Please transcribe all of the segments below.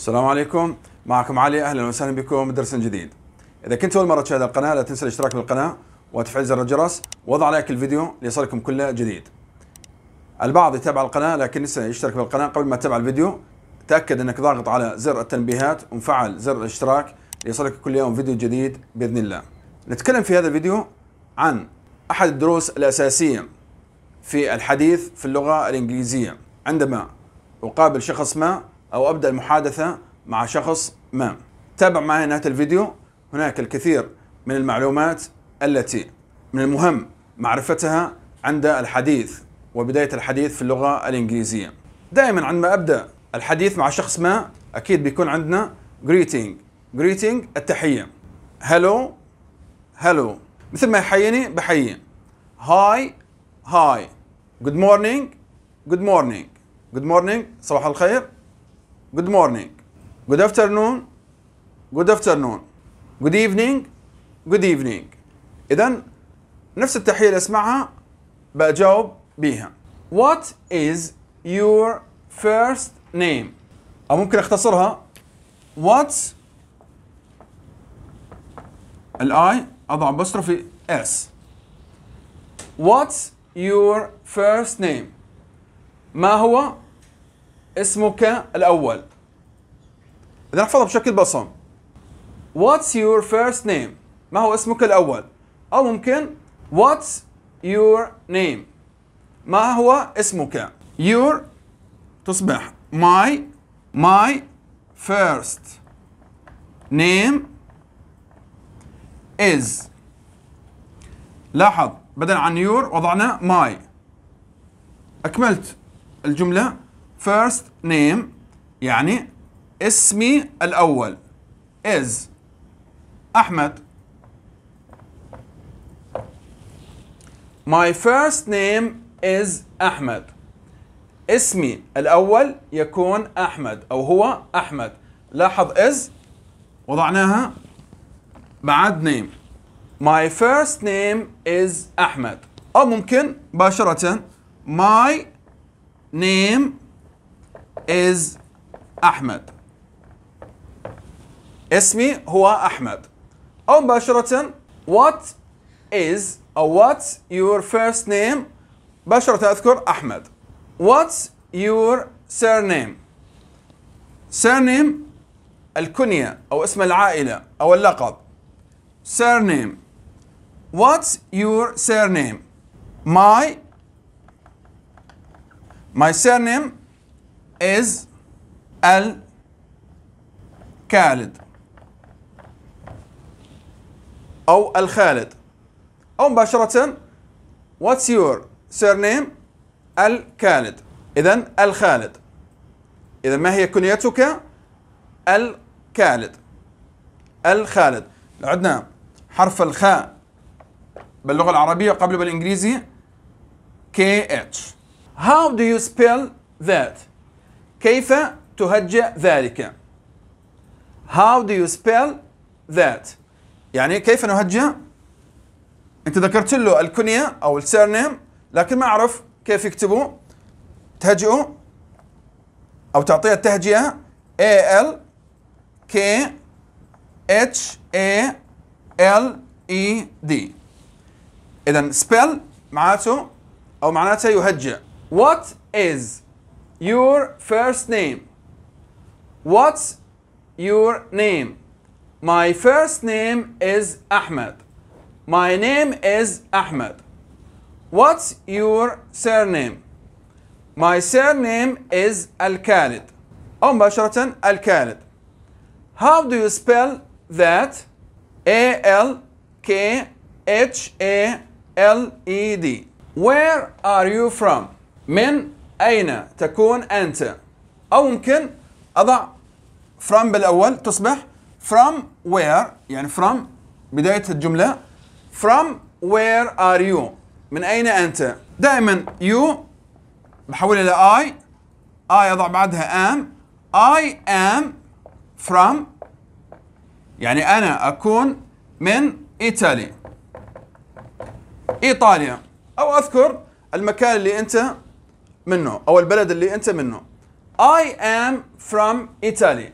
السلام عليكم معكم علي اهلا وسهلا بكم بدرس جديد اذا كنت اول مره تشاهد القناه لا تنسى الاشتراك بالقناه وتفعيل زر الجرس وضع لايك الفيديو ليصلكم كل جديد البعض يتابع القناه لكن نسى يشترك بالقناه قبل ما تتابع الفيديو تاكد انك ضاغط على زر التنبيهات ومفعل زر الاشتراك ليصلك كل يوم فيديو جديد باذن الله نتكلم في هذا الفيديو عن احد الدروس الاساسيه في الحديث في اللغه الانجليزيه عندما اقابل شخص ما أو أبدأ المحادثة مع شخص ما تابع معي نهاية الفيديو هناك الكثير من المعلومات التي من المهم معرفتها عند الحديث وبداية الحديث في اللغة الإنجليزية دائما عندما أبدأ الحديث مع شخص ما أكيد بيكون عندنا greeting greeting التحية hello hello مثل ما يحييني بحييه هاي هاي جود مورنينج جود مورنينج جود مورنينج صباح الخير good morning good afternoon good afternoon good evening good evening إذا نفس التحية اللي اسمعها بجاوب بيها what is your first name أو ممكن أختصرها what's الاي أضع في اس what's your first name ما هو اسمك الأول إذا نحفظها بشكل بصم What's your first name ما هو اسمك الأول أو ممكن What's your name ما هو اسمك your تصبح my my first name is لاحظ بدل عن your وضعنا my أكملت الجملة first name يعني اسمي الأول is أحمد My first name is أحمد اسمي الأول يكون أحمد أو هو أحمد لاحظ is وضعناها بعد name My first name is أحمد أو ممكن مباشرة My name is أحمد اسمي هو أحمد أو مباشرة what is أو what your first name مباشرة أذكر أحمد what's your surname surname الكنية أو اسم العائلة أو اللقب surname what's your surname my my surname is khalid أو الخالد أو مباشرة what's your surname الكالد إذا الخالد إذا ما هي كنيتك الكالد الخالد عندنا حرف الخاء باللغة العربية قبل بالإنجليزي KH How do you spell that? كيف تهجئ ذلك How do you spell that يعني كيف نهجئ انت ذكرت له الكنية او السيرنيم لكن ما اعرف كيف يكتبوا تهجئوا او تعطيه التهجئة A L K H A L E D اذا spell معناته او معناته يهجئ what is your first name? What's your name? My first name is Ahmed. My name is Ahmed. What's your surname? My surname is Al Khalid. أو مباشرة Al Khalid. How do you spell that? A L K H A L E D. Where are you from? من أين تكون أنت أو ممكن أضع from بالأول تصبح from where يعني from بداية الجملة from where are you من أين أنت دائما you بحولها إلى I I أضع بعدها am I am from يعني أنا أكون من إيطاليا إيطاليا أو أذكر المكان اللي أنت منه او البلد اللي انت منه I am from Italy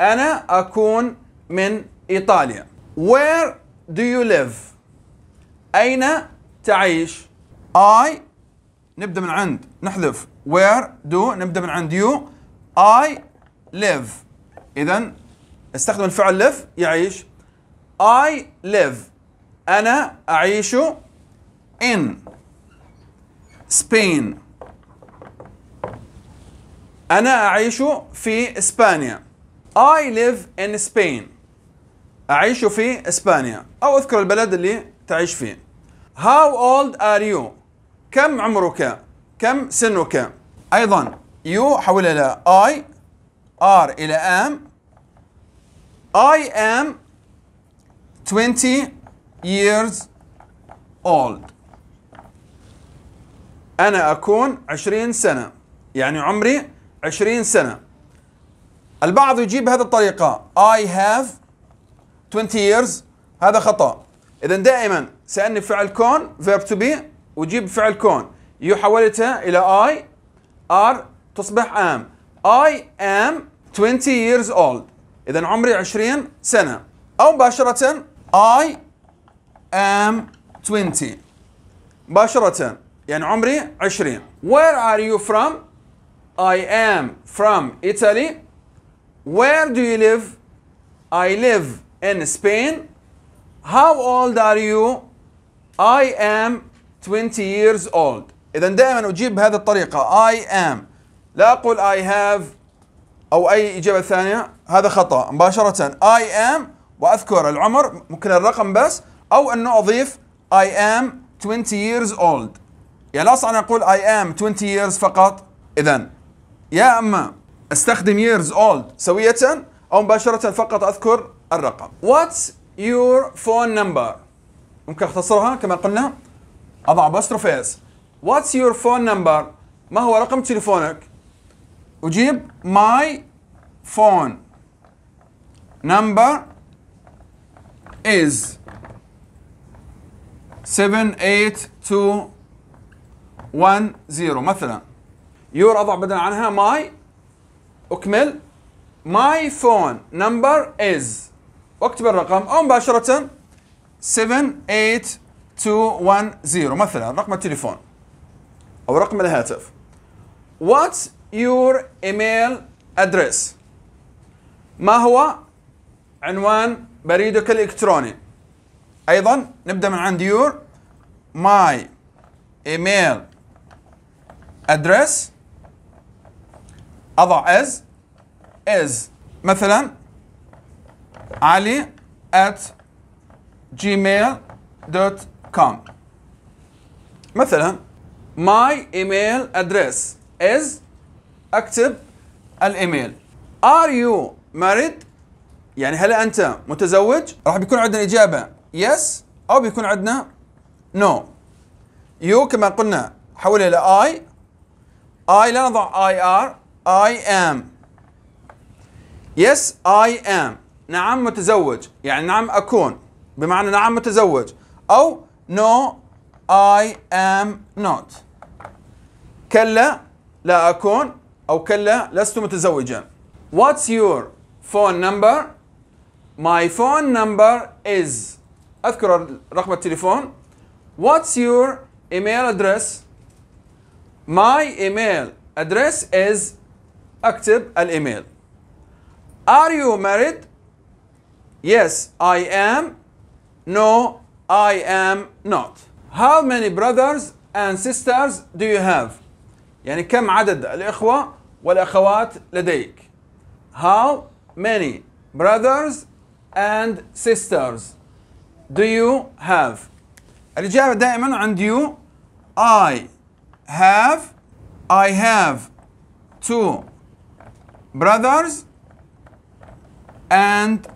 انا اكون من ايطاليا Where do you live اين تعيش I نبدا من عند نحذف where do نبدا من عند you I live اذا استخدم الفعل live يعيش I live انا اعيش in Spain أنا أعيش في إسبانيا I live in Spain أعيش في إسبانيا أو أذكر البلد اللي تعيش فيه How old are you كم عمرك كم سنك أيضا you حولها إلى I R إلى am I am 20 years old أنا أكون 20 سنة يعني عمري 20 سنة البعض يجيب بهذه الطريقة I have 20 years هذا خطأ إذا دائما سألني فعل كون verb to be وجيب فعل كون حولتها إلى I are تصبح am I am 20 years old إذا عمري 20 سنة أو مباشرة I am 20 مباشرة يعني عمري 20 Where are you from؟ I am from Italy. Where do you live? I live in Spain. How old are you? I am 20 years old. إذا دائما أجيب بهذه الطريقة I am لا أقول I have أو أي إجابة ثانية هذا خطأ مباشرة I am وأذكر العمر ممكن الرقم بس أو أنه أضيف I am 20 years old يعني لا أستطيع أن أقول I am 20 years فقط إذا يا اما استخدم years old سوية او مباشرة فقط اذكر الرقم What's your phone number ممكن اختصرها كما قلنا اضع apostrophe s What's your phone number ما هو رقم تليفونك اجيب my phone number is 78210 مثلا يور اضع بدلا عنها ماي اكمل ماي فون نمبر از واكتب الرقم او مباشره 78210 مثلا رقم التليفون او رقم الهاتف واتس your email address ما هو عنوان بريدك الالكتروني ايضا نبدا من عند your my email address اضع as is مثلا علي at gmail.com مثلا my email address is اكتب الايميل are you married يعني هل انت متزوج راح بيكون عندنا اجابه yes او بيكون عندنا no you كما قلنا حولها الى I I لا نضع IR I am Yes I am نعم متزوج يعني نعم أكون بمعنى نعم متزوج أو No I am not كلا لا أكون أو كلا لست متزوجا What's your phone number? My phone number is أذكر رقم التليفون What's your email address? My email address is اكتب الايميل Are you married? Yes, I am. No, I am not. How many brothers and sisters do you have? يعني كم عدد الإخوة والأخوات لديك؟ How many brothers and sisters do you have? الإجابة دائما عند you I have I have two brothers and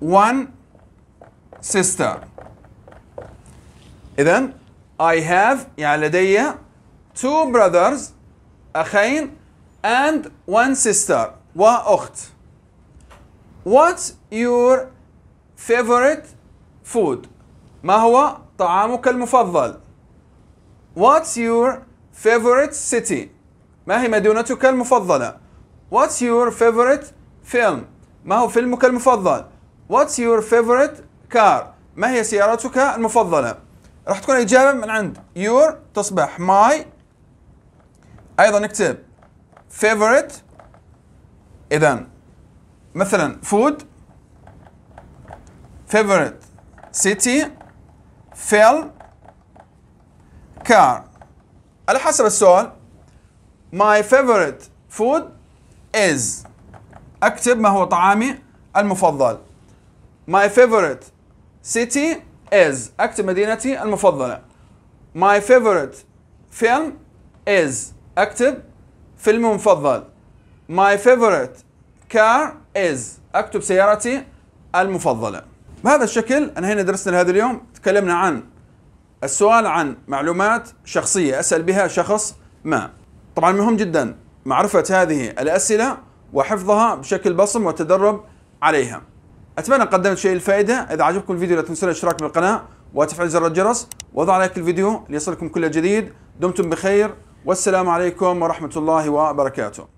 one sister إذا I have يعني لدي two brothers أخين and one sister وأخت What's your favorite food ما هو طعامك المفضل What's your favorite city ما هي مدينتك المفضله What's your favorite film ما هو فيلمك المفضل What's your favorite car ما هي سيارتك المفضلة راح تكون إجابة من عند your تصبح my أيضا نكتب favorite إذا مثلا food favorite city film car على حسب السؤال my favorite food is اكتب ما هو طعامي المفضل my favorite city is اكتب مدينتي المفضله my favorite film is اكتب فيلم مفضل my favorite car is اكتب سيارتي المفضله بهذا الشكل انهينا درسنا لهذا اليوم تكلمنا عن السؤال عن معلومات شخصيه اسال بها شخص ما طبعا مهم جدا معرفة هذه الأسئلة وحفظها بشكل بصم والتدرب عليها أتمنى قدمت شيء الفائدة إذا عجبكم الفيديو لا تنسون الاشتراك بالقناة وتفعيل زر الجرس وضع لايك الفيديو ليصلكم كل جديد دمتم بخير والسلام عليكم ورحمة الله وبركاته